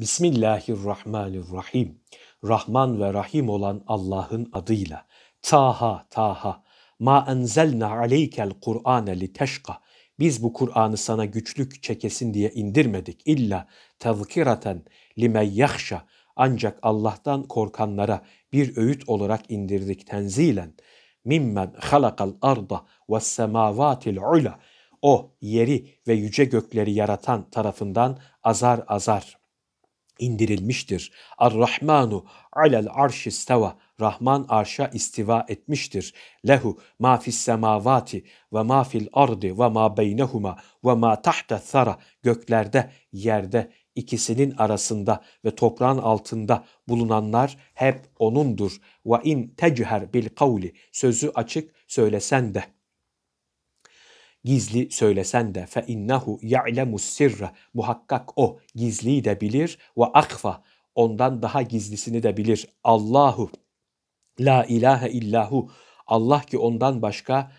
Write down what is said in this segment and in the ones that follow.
Bismillahirrahmanirrahim. Rahman ve Rahim olan Allah'ın adıyla. Taha, Taha. Ma enzelna aleykel Kur'ane li teşka. Biz bu Kur'an'ı sana güçlük çekesin diye indirmedik. İlla tezkiraten limen yahşa. Ancak Allah'tan korkanlara bir öğüt olarak indirdik tenzilen. Mimmen halakal arda ve semavatil ula. O yeri ve yüce gökleri yaratan tarafından azar azar indirilmiştir. Ar-Rahmanu alel arşi stava. Rahman arşa istiva etmiştir. Lehu ma fis semavati ve ma fil ardi ve ma beynehuma ve ma tahta thara. Göklerde, yerde, ikisinin arasında ve toprağın altında bulunanlar hep O'nundur. Ve in techer bil kavli. Sözü açık söylesen de. Gizli söylesen de fe innehu ya'lemu sirre muhakkak o gizliyi de bilir ve akfa ondan daha gizlisini de bilir. Allahu la ilahe illahu Allah ki ondan başka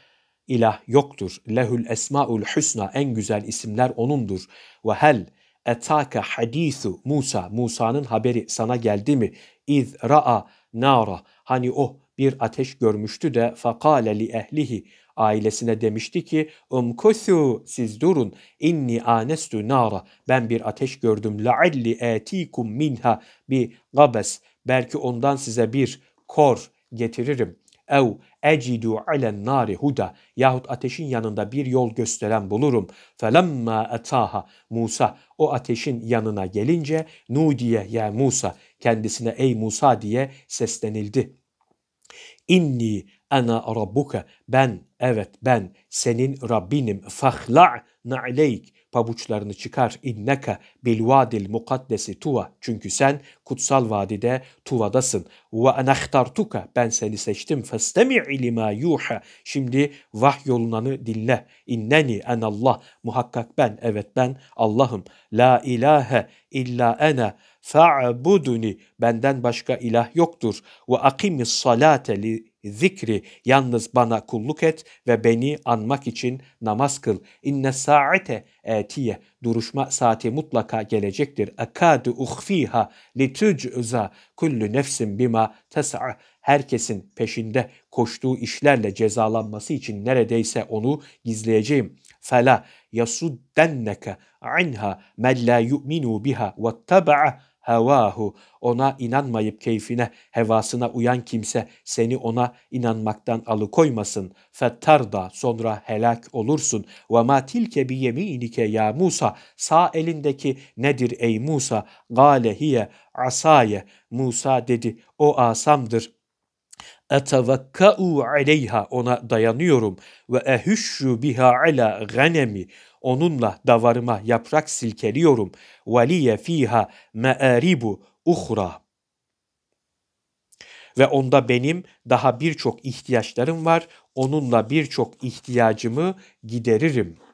ilah yoktur. Lehul esmaul husna en güzel isimler onundur. Ve hel etaka hadithu Musa Musa'nın haberi sana geldi mi? İz ra'a nara hani o bir ateş görmüştü de fakale li ehlihi Ailesine demişti ki umkusu siz durun inni anestu nara ben bir ateş gördüm la'alli etikum minha bir gabes belki ondan size bir kor getiririm ev ecidu alen nari huda yahut ateşin yanında bir yol gösteren bulurum. Felemma etaha Musa o ateşin yanına gelince nudiye ya Musa kendisine ey Musa diye seslenildi. Inni ana rabbuka ben Evet ben senin Rabbinim. Fahla' na'leyk. Pabuçlarını çıkar. İnneke bilvadil mukaddesi tuva. Çünkü sen kutsal vadide tuvadasın. Ve enahtartuka. Ben seni seçtim. Festemi'i lima yuha. Şimdi vah vahyolunanı dinle. İnneni en Allah. Muhakkak ben. Evet ben Allah'ım. La ilahe illa ene fa'buduni benden başka ilah yoktur ve akimis salate li zikri yalnız bana kulluk et ve beni anmak için namaz kıl. İnne sa'ate etiye. Duruşma saati mutlaka gelecektir. Ekadu uhfiha litücüza kullu nefsin bima tes'a. Herkesin peşinde koştuğu işlerle cezalanması için neredeyse onu gizleyeceğim. Fela yasuddenneke anha men la yu'minu biha ve hevahu ona inanmayıp keyfine hevasına uyan kimse seni ona inanmaktan alıkoymasın fettarda sonra helak olursun ve ma tilke bi yeminike ya Musa sağ elindeki nedir ey Musa gale hiye asaye Musa dedi o asamdır etevekka'u aleyha ona dayanıyorum ve ehüşşu biha ala ganemi onunla davarıma yaprak silkeliyorum ve liye fiha me'aribu uhra ve onda benim daha birçok ihtiyaçlarım var onunla birçok ihtiyacımı gideririm.''